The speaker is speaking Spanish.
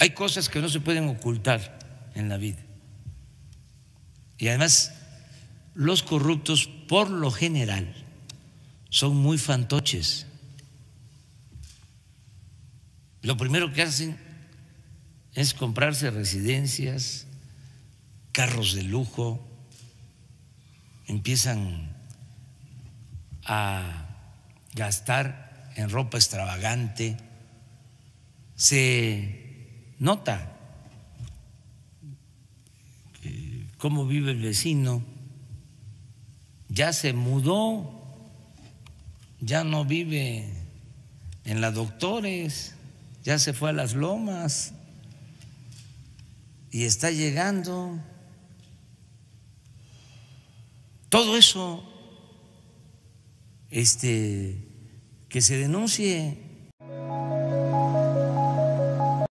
hay cosas que no se pueden ocultar en la vida. Y además, los corruptos, por lo general, son muy fantoches. Lo primero que hacen es comprarse residencias, carros de lujo, empiezan a gastar en ropa extravagante, se nota cómo vive el vecino, ya se mudó, ya no vive en la doctores, ya se fue a las lomas y está llegando. Todo eso este, que se denuncie